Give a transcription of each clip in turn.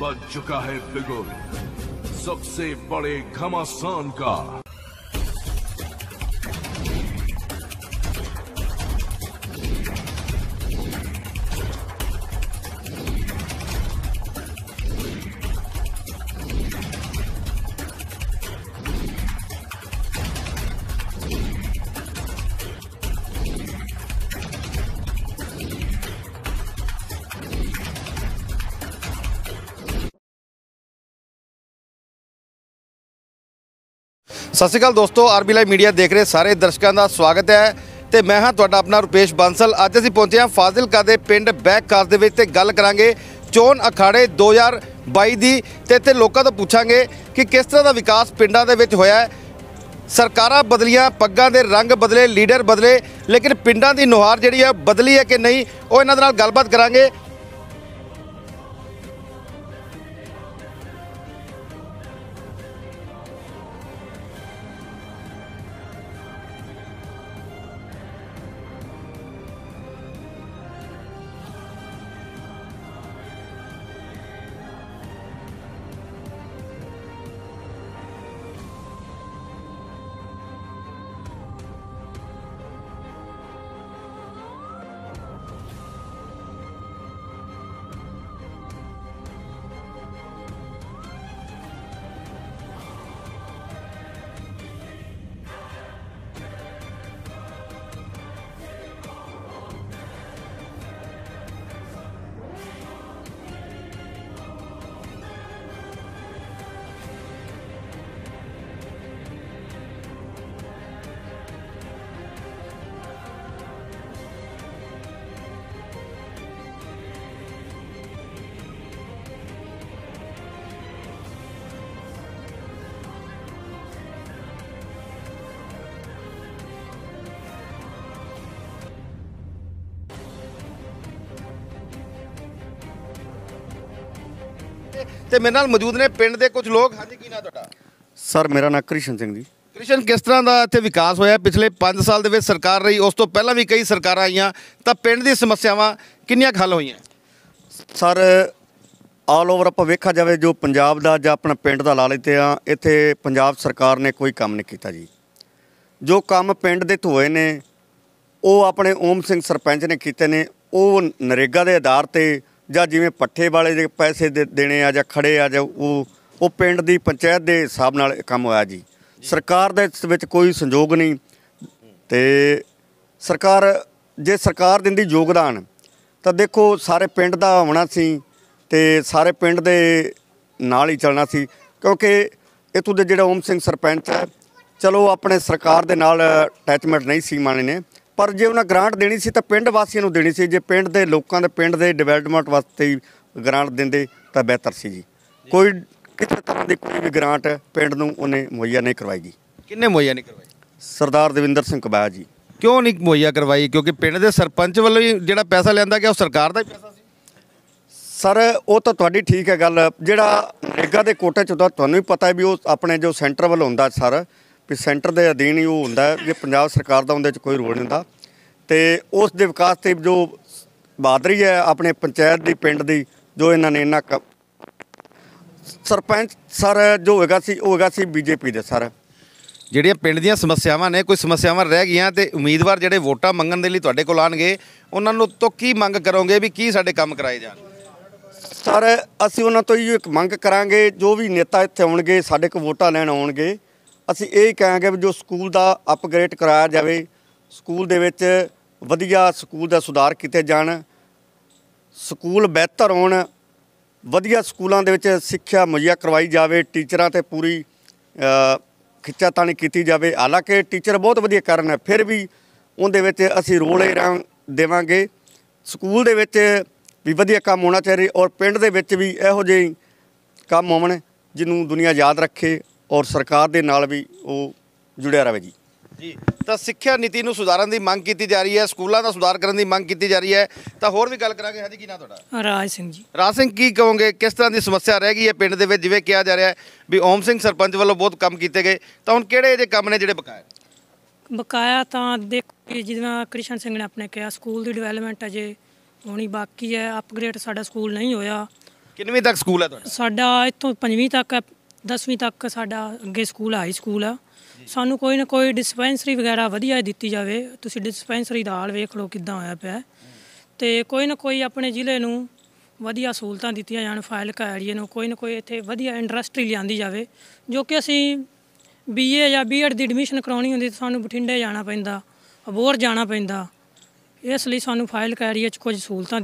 बज चुका है बिगुल सबसे बड़े घमासान का ਸਤਿ ਸ਼੍ਰੀ ਅਕਾਲ ਦੋਸਤੋ ਆਰਬੀ ਲਾਈਵ ਮੀਡੀਆ ਦੇਖ ਰਹੇ ਸਾਰੇ ਦਰਸ਼ਕਾਂ ਦਾ ਸਵਾਗਤ ਹੈ ਤੇ ਮੈਂ ਹਾਂ ਤੁਹਾਡਾ ਆਪਣਾ ਰੁਪੇਸ਼ ਬਾਂਸਲ ਅੱਜ ਅਸੀਂ ਪਹੁੰਚੇ ਹਾਂ ਫਾਜ਼ਿਲਕਾ ਦੇ ਪਿੰਡ ਬੈਕ ਕਾਰ ਦੇ ਵਿੱਚ ਤੇ ਗੱਲ ਕਰਾਂਗੇ ਚੋਣ ਅਖਾੜੇ 2022 ਦੀ ਤੇ ਇੱਥੇ ਲੋਕਾਂ ਤੋਂ ਪੁੱਛਾਂਗੇ ਕਿ ਕਿਸ ਤਰ੍ਹਾਂ ਦਾ ਵਿਕਾਸ ਪਿੰਡਾਂ ਦੇ ਵਿੱਚ ਹੋਇਆ ਹੈ ਸਰਕਾਰਾਂ ਬਦਲੀਆਂ ਪੱਗਾਂ ਦੇ ਰੰਗ ਬਦਲੇ ਲੀਡਰ ਬਦਲੇ ਲੇਕਿਨ ਪਿੰਡਾਂ ਦੀ ਨੁਹਾਰ ਜਿਹੜੀ ਹੈ ਬਦਲੀ ਹੈ ਕਿ ਨਹੀਂ ਉਹ ਇਹਨਾਂ ਦੇ ਨਾਲ ਗੱਲਬਾਤ ਕਰਾਂਗੇ ਤੇ ਮੇਰੇ ਨਾਲ ਮੌਜੂਦ ਨੇ ਪਿੰਡ ਦੇ ਕੁਝ ਲੋਕ ਹਾਂਜੀ ਕੀ ਨਾਮ ਤੁਹਾਡਾ ਸਰ ਮੇਰਾ ਨਾਮ ਕ੍ਰਿਸ਼ਨ ਸਿੰਘ ਜੀ ਕ੍ਰਿਸ਼ਨ ਕਿਸ ਤਰ੍ਹਾਂ ਦਾ ਇੱਥੇ ਵਿਕਾਸ ਹੋਇਆ ਪਿਛਲੇ 5 ਸਾਲ ਦੇ ਵਿੱਚ ਸਰਕਾਰ ਰਹੀ ਉਸ ਤੋਂ ਪਹਿਲਾਂ ਵੀ ਕਈ ਸਰਕਾਰਾਂ ਆਈਆਂ ਤਾਂ ਪਿੰਡ ਦੀ ਸਮੱਸਿਆਵਾਂ ਕਿੰਨੀਆਂ ਹੱਲ ਹੋਈਆਂ ਸਰ ਆਲ ਓਵਰ ਆਪਾਂ ਵੇਖਿਆ ਜਾਵੇ ਜੋ ਪੰਜਾਬ ਦਾ ਜਾਂ ਆਪਣਾ ਪਿੰਡ ਦਾ ਲਾ ਲਈਤੇ ਆ ਇੱਥੇ ਪੰਜਾਬ ਸਰਕਾਰ ਨੇ ਕੋਈ ਕੰਮ ਨਹੀਂ ਕੀਤਾ ਜੀ ਜੋ ਕੰਮ ਪਿੰਡ ਦੇ ਧੋਏ ਨੇ ਉਹ ਆਪਣੇ ਓਮ ਸਿੰਘ ਸਰਪੰਚ ਨੇ ਕੀਤੇ ਨੇ ਉਹ ਨਰੇਗਾ ਦੇ ਆਧਾਰ ਤੇ ਜਾਂ ਜਿਵੇਂ ਪੱਠੇ ਵਾਲੇ ਦੇ ਪੈਸੇ ਦੇਣੇ ਆ ਜਾਂ ਖੜੇ ਆ ਜਾਂ ਉਹ ਉਹ ਪਿੰਡ ਦੀ ਪੰਚਾਇਤ ਦੇ ਹਿਸਾਬ ਨਾਲ ਕੰਮ ਹੋਇਆ ਜੀ ਸਰਕਾਰ ਦੇ ਵਿੱਚ ਕੋਈ ਸੰਯੋਗ ਨਹੀਂ ਤੇ ਸਰਕਾਰ ਜੇ ਸਰਕਾਰ ਦਿੰਦੀ ਯੋਗਦਾਨ ਤਾਂ ਦੇਖੋ ਸਾਰੇ ਪਿੰਡ ਦਾ ਹੋਣਾ ਸੀ ਤੇ ਸਾਰੇ ਪਿੰਡ ਦੇ ਨਾਲ ਹੀ ਚੱਲਣਾ ਸੀ ਕਿਉਂਕਿ ਇਥੋਂ ਦੇ ਜਿਹੜਾ ਓਮ ਸਿੰਘ ਸਰਪੰਚ ਹੈ ਚਲੋ ਆਪਣੇ ਸਰਕਾਰ ਦੇ ਨਾਲ ਅਟੈਚਮੈਂਟ ਨਹੀਂ ਸੀ ਮਾਣੇ ਨੇ ਪਰ ਜੇ ਉਹਨਾਂ ਗ੍ਰਾਂਟ ਦੇਣੀ ਸੀ ਤਾਂ ਪਿੰਡ ਵਾਸੀਆਂ ਨੂੰ ਦੇਣੀ ਸੀ ਜੇ ਪਿੰਡ ਦੇ ਲੋਕਾਂ ਦੇ ਪਿੰਡ ਦੇ ਡਿਵੈਲਪਮੈਂਟ ਵਾਸਤੇ ਗ੍ਰਾਂਟ ਦਿੰਦੇ ਤਾਂ ਬਿਹਤਰ ਸੀ ਜੀ ਕੋਈ ਕਿਸੇ ਤਰ੍ਹਾਂ ਦੀ ਕੋਈ ਵੀ ਗ੍ਰਾਂਟ ਪਿੰਡ ਨੂੰ ਉਹਨੇ ਮੁਹੱਈਆ ਨਹੀਂ ਕਰਵਾਈ ਜੀ ਕਿੰਨੇ ਮੁਹੱਈਆ ਨਹੀਂ ਕਰਵਾਈ ਸਰਦਾਰ ਦਵਿੰਦਰ ਸਿੰਘ ਕਬਾਇਆ ਜੀ ਕਿਉਂ ਨਹੀਂ ਮੁਹੱਈਆ ਕਰਵਾਈ ਕਿਉਂਕਿ ਪਿੰਡ ਦੇ ਸਰਪੰਚ ਵੱਲੋਂ ਹੀ ਜਿਹੜਾ ਪੈਸਾ ਲੈਂਦਾ ਗਿਆ ਉਹ ਸਰਕਾਰ ਦਾ ਹੀ ਪੈਸਾ ਸੀ ਸਰ ਉਹ ਤਾਂ ਤੁਹਾਡੀ ਠੀਕ ਹੈ ਗੱਲ ਜਿਹੜਾ ਨਰੇਗਾ ਦੇ ਕੋਟੇ ਚ ਉਹਦਾ ਤੁਹਾਨੂੰ ਵੀ ਪਤਾ ਹੈ ਵੀ ਉਹ ਆਪਣੇ ਜੋ ਸੈਂਟਰ ਵੱਲ ਹੁੰਦਾ ਸਰ ਵੀ ਸੈਂਟਰ ਦੇ ਅਧੀਨ ਹੀ ਉਹ ਹੁੰਦਾ ਜੇ ਪੰਜਾਬ ਸਰਕਾਰ ਦਾ ਉਹਦੇ 'ਚ ਕੋਈ ਰੋਲ ਨਹੀਂ ਹੁੰਦਾ ਤੇ ਉਸ ਦੇ ਵਿਕਾਸ ਤੇ ਜੋ ਬਾਦਰੀ ਹੈ ਆਪਣੇ ਪੰਚਾਇਤ ਦੀ ਪਿੰਡ ਦੀ ਜੋ ਇਹਨਾਂ ਨੇ ਇਹਨਾਂ ਸਰਪੰਚ ਸਰ ਜੋ ਹੈਗਾ ਸੀ ਉਹ ਹੈਗਾ ਸੀ ਬੀਜੇਪੀ ਦੇ ਸਰ ਜਿਹੜੀਆਂ ਪਿੰਡ ਦੀਆਂ ਸਮੱਸਿਆਵਾਂ ਨੇ ਕੋਈ ਸਮੱਸਿਆਵਾਂ ਰਹਿ ਗਈਆਂ ਤੇ ਉਮੀਦਵਾਰ ਜਿਹੜੇ ਵੋਟਾਂ ਮੰਗਣ ਦੇ ਲਈ ਤੁਹਾਡੇ ਕੋਲ ਆਣਗੇ ਉਹਨਾਂ ਨੂੰ ਤੋਂ ਕੀ ਮੰਗ ਕਰੋਗੇ ਵੀ ਕੀ ਸਾਡੇ ਕੰਮ ਕਰਾਏ ਜਾਣ ਸਰ ਅਸੀਂ ਉਹਨਾਂ ਤੋਂ ਇਹ ਇੱਕ ਮੰਗ ਕਰਾਂਗੇ ਜੋ ਵੀ ਨੇਤਾ ਇੱਥੇ ਆਉਣਗੇ ਸਾਡੇ ਕੋਲ ਵੋਟਾਂ ਲੈਣ ਆਉਣਗੇ ਅਸੀਂ ਇਹ ਕਹਾਂਗੇ ਵੀ ਜੋ ਸਕੂਲ ਦਾ ਅਪਗ੍ਰੇਡ ਕਰਾਇਆ ਜਾਵੇ ਸਕੂਲ ਦੇ ਵਿੱਚ ਵਧੀਆ ਸਕੂਲ ਦਾ ਸੁਧਾਰ ਕੀਤੇ ਜਾਣ ਸਕੂਲ ਬਿਹਤਰ ਹੋਣ ਵਧੀਆ ਸਕੂਲਾਂ ਦੇ ਵਿੱਚ ਸਿੱਖਿਆ ਮੁਹੱਈਆ ਕਰਵਾਈ ਜਾਵੇ ਟੀਚਰਾਂ ਤੇ ਪੂਰੀ ਖਿੱਚਾਤਾਣੀ ਕੀਤੀ ਜਾਵੇ ਹਾਲਾਂਕਿ ਟੀਚਰ ਬਹੁਤ ਵਧੀਆ ਕਰਨ ਹੈ ਫਿਰ ਵੀ ਉਹਦੇ ਵਿੱਚ ਅਸੀਂ ਰੋਲ ਦੇਵਾਂਗੇ ਸਕੂਲ ਦੇ ਵਿੱਚ ਵੀ ਵਧੀਆ ਕੰਮ ਹੋਣਾ ਚਾਹੀਦਾ ਔਰ ਪਿੰਡ ਦੇ ਵਿੱਚ ਵੀ ਇਹੋ ਜਿਹੇ ਕੰਮ ਹੋਣ ਜਿਹਨੂੰ ਦੁਨੀਆ ਯਾਦ ਰੱਖੇ ਔਰ ਸਰਕਾਰ ਦੇ ਨਾਲ ਵੀ ਉਹ ਜੁੜਿਆ ਰਹੇ ਜੀ ਜੀ ਤਾਂ ਸਿੱਖਿਆ ਨੀਤੀ ਨੂੰ ਸੁਧਾਰਨ ਦੀ ਮੰਗ ਕੀਤੀ ਜਾ ਰਹੀ ਹੈ ਸਕੂਲਾਂ ਦਾ ਸੁਧਾਰ ਕਰਨ ਦੀ ਮੰਗ ਕੀਤੀ ਜਾ ਰਹੀ ਹੈ ਤਾਂ ਹੋਰ ਵੀ ਗੱਲ ਕਰਾਂਗੇ ਹਾਂ ਜੀ ਕੀ ਨਾ ਤੁਹਾਡਾ ਰਾਜ ਸਿੰਘ ਜੀ ਰਾਜ ਸਿੰਘ ਕੀ ਕਹੋਗੇ ਕਿਸ ਤਰ੍ਹਾਂ ਦੀ ਸਮੱਸਿਆ ਰਹਿ ਗਈ ਹੈ ਪਿੰਡ ਦੇ ਵਿੱਚ ਜਿਵੇਂ ਕਿਹਾ ਜਾ ਰਿਹਾ ਹੈ ਵੀ ਓਮ ਸਿੰਘ ਸਰਪੰਚ ਵੱਲੋਂ ਬਹੁਤ ਕੰਮ ਕੀਤੇ ਗਏ ਤਾਂ ਹੁਣ ਕਿਹੜੇ ਇਹਦੇ ਕੰਮ ਨੇ ਜਿਹੜੇ ਬਕਾਇਆ ਬਕਾਇਆ ਤਾਂ ਦੇਖੋ ਜਿਵੇਂ ਕ੍ਰਿਸ਼ਨ ਸਿੰਘ ਨੇ ਆਪਣੇ ਕਿਹਾ ਸਕੂਲ ਦੀ ਡਿਵੈਲਪਮੈਂਟ ਅਜੇ ਹੋਣੀ ਬਾਕੀ ਹੈ ਅਪਗ੍ਰੇਡ ਸਾਡਾ ਸਕੂਲ ਨਹੀਂ ਹੋਇਆ ਕਿੰਨਵੀਂ ਤੱਕ ਸਕੂਲ ਹੈ ਤੁਹਾਡਾ ਸਾਡਾ ਇੱਥੋਂ 5ਵੀਂ ਤੱਕ ਹੈ 10ਵੀਂ ਤੱਕ ਸਾਡਾ ਅੱਗੇ ਸਕੂਲ ਹਾਈ ਸਕੂਲ ਆ ਸਾਨੂੰ ਕੋਈ ਨਾ ਕੋਈ ਡਿਸਪੈਂਸਰੀ ਵਗੈਰਾ ਵਧੀਆ ਦਿੱਤੀ ਜਾਵੇ ਤੁਸੀਂ ਡਿਸਪੈਂਸਰੀ ਦਾ ਹਾਲ ਵੇਖ ਲਓ ਕਿੱਦਾਂ ਹੋਇਆ ਪਿਆ ਤੇ ਕੋਈ ਨਾ ਕੋਈ ਆਪਣੇ ਜ਼ਿਲ੍ਹੇ ਨੂੰ ਵਧੀਆ ਸਹੂਲਤਾਂ ਦਿੱਤੀਆਂ ਜਾਣ ਫਾਈਲ ਏਰੀਏ ਨੂੰ ਕੋਈ ਨਾ ਕੋਈ ਇੱਥੇ ਵਧੀਆ ਇੰਡਸਟਰੀ ਲਿਆਂਦੀ ਜਾਵੇ ਜੋ ਕਿ ਅਸੀਂ ਬੀਏ ਜਾਂ ਬੀਐਡ ਦੀ ਐਡਮਿਸ਼ਨ ਕਰਾਉਣੀ ਹੁੰਦੀ ਤਾਂ ਸਾਨੂੰ ਬਠਿੰਡੇ ਜਾਣਾ ਪੈਂਦਾ ਅਬੋਰ ਜਾਣਾ ਪੈਂਦਾ ਇਸ ਲਈ ਸਾਨੂੰ ਫਾਈਲ ਏਰੀਏ 'ਚ ਕੁਝ ਸਹੂਲਤਾਂ